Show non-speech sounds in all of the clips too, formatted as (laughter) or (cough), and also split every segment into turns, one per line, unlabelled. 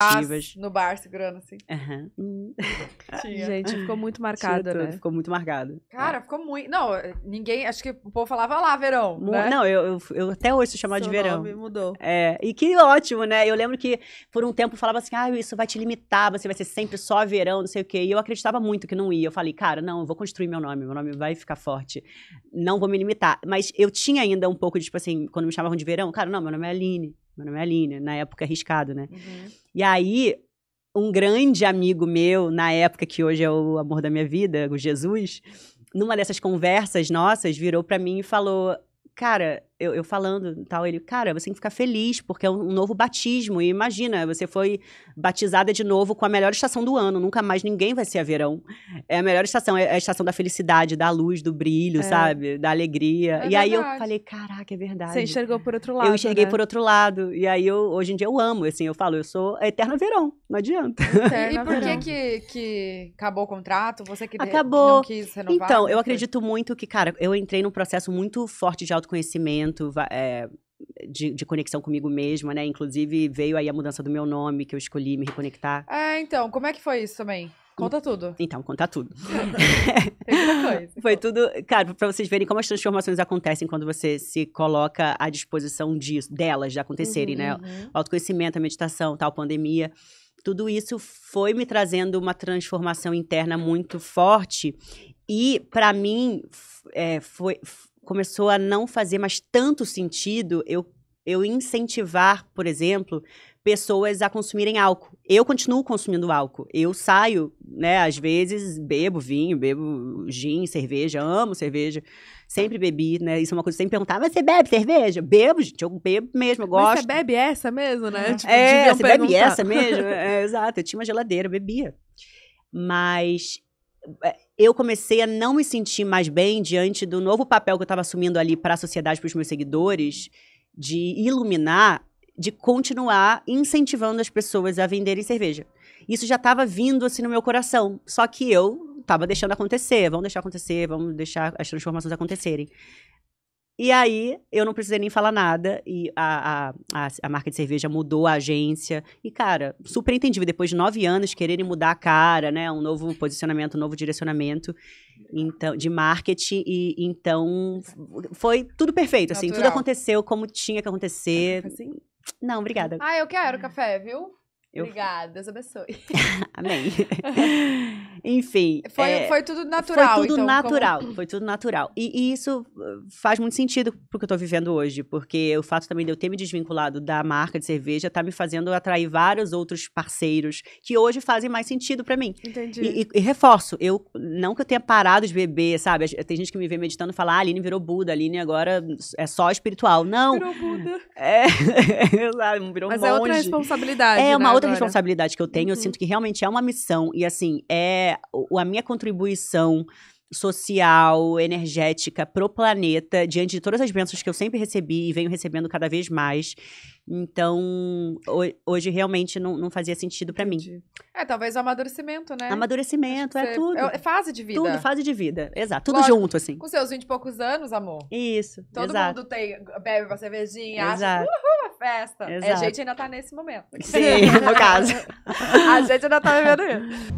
As,
no bar, segurando assim. Uhum. (laughs) Gente, ficou muito marcada, né? Ficou muito marcada. Cara, é. ficou muito. Não, ninguém. Acho que o povo falava lá, verão. Mu né? Não, eu, eu, eu, até hoje sou chamada Seu de verão. Nome mudou. É. E que ótimo, né? Eu lembro que por um tempo falava assim: ah, isso vai te limitar, você vai ser sempre só verão, não sei o quê. E eu acreditava muito que não ia. Eu falei, cara, não, eu vou construir meu nome, meu nome vai ficar forte. Não vou me limitar. Mas eu tinha ainda um pouco de, tipo assim, quando me chamavam de verão, cara, não, meu nome é Aline. Meu nome é Aline, na época arriscado, né? Uhum. E aí, um grande amigo meu, na época que hoje é o amor da minha vida, o Jesus, numa dessas conversas nossas, virou para mim e falou: Cara, eu, eu falando tal, ele, cara, você tem que ficar feliz, porque é um, novo batismo. E imagina, você foi batizada de novo com a melhor estação do ano. Nunca mais ninguém vai ser a verão. É a melhor estação, é, é a estação da felicidade, da luz, do brilho, é. sabe? Da alegria. É e verdade. aí eu falei, caraca, é verdade. Você enxergou por outro lado. Eu enxerguei né? por outro lado. E aí eu, hoje em dia eu amo, assim, eu falo, eu sou eterno verão, não adianta. e por que, que acabou o contrato? Você que acabou. não quis renovar? Então, eu né? acredito muito que, cara, eu entrei num processo muito forte de autoconhecimento momento é, de, de, conexão comigo mesma, né? Inclusive, veio aí a mudança do meu nome, que eu escolhi me reconectar. É, então, como é que foi isso também? Conta tudo. Então, conta tudo. (laughs) coisa, (laughs) Foi tudo. Cara, para vocês verem como as transformações acontecem quando você se coloca à disposição disso, delas, de acontecerem, uhum, né? Uhum. O autoconhecimento, a meditação, tal, pandemia. Tudo isso foi me trazendo uma transformação interna muito forte. E, para mim, é, foi, começou a não fazer mais tanto sentido eu, eu incentivar, por exemplo, pessoas a consumirem álcool. Eu continuo consumindo álcool. Eu saio, né? Às vezes bebo vinho, bebo gin, cerveja, amo cerveja. Sempre bebi, né? Isso é uma coisa que sempre perguntava mas você bebe cerveja? Bebo, gente, eu bebo mesmo, eu gosto. Mas você bebe essa mesmo, né? É, tipo, é, você perguntar. bebe essa mesmo? É, é, exato, eu tinha uma geladeira, bebia. Mas é, eu comecei a não me sentir mais bem diante do novo papel que eu estava assumindo ali para a sociedade, para os meus seguidores, de iluminar, de continuar incentivando as pessoas a venderem cerveja. Isso já estava vindo assim no meu coração, só que eu estava deixando acontecer, vamos deixar acontecer, vamos deixar as transformações acontecerem. E aí, eu não precisei nem falar nada, e a, a, a, a marca de cerveja mudou a agência. E, cara, super entendi. depois de nove anos, quererem mudar a cara, né? Um novo posicionamento, um novo direcionamento então de marketing. E então, foi tudo perfeito, Natural. assim. Tudo aconteceu como tinha que acontecer. Assim? Não, obrigada. Ah, eu quero café, viu? Eu Obrigada, Deus abençoe. (laughs) Amém. (laughs) Enfim. Foi, é, foi tudo natural. Foi tudo então, natural. Como... Foi tudo natural. E, e, isso uh, faz muito sentido pro que eu tô vivendo hoje, porque o fato também de eu ter me desvinculado da marca de cerveja tá me fazendo atrair vários outros parceiros que hoje fazem mais sentido para mim. Entendi. E, e, e, reforço, eu não que eu tenha parado de beber, sabe? Tem gente que me vê meditando e fala: ah, a Aline virou Buda, a Aline agora é só espiritual. Não. Virou Buda. É, (laughs) virou Mas monge. é outra responsabilidade. É né? uma outra responsabilidade que eu tenho, uhum. eu sinto que realmente é uma missão. E assim, é a minha contribuição social, energética pro planeta, diante de todas as bênçãos que eu sempre recebi e venho recebendo cada vez mais. Então, hoje realmente não, não fazia sentido para mim. É, talvez o é amadurecimento, né? Amadurecimento, é tudo. É, é fase de vida. Tudo, fase de vida. Exato. Tudo Lógico, junto, assim. Com seus vinte e poucos anos, amor. Isso. Todo exato. mundo tem, bebe uma cervejinha, exato. acha. Uhul, festa. É, Exato. A gente ainda tá nesse momento. Sim, no caso. (laughs) a gente ainda tá vivendo isso.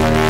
Thank you.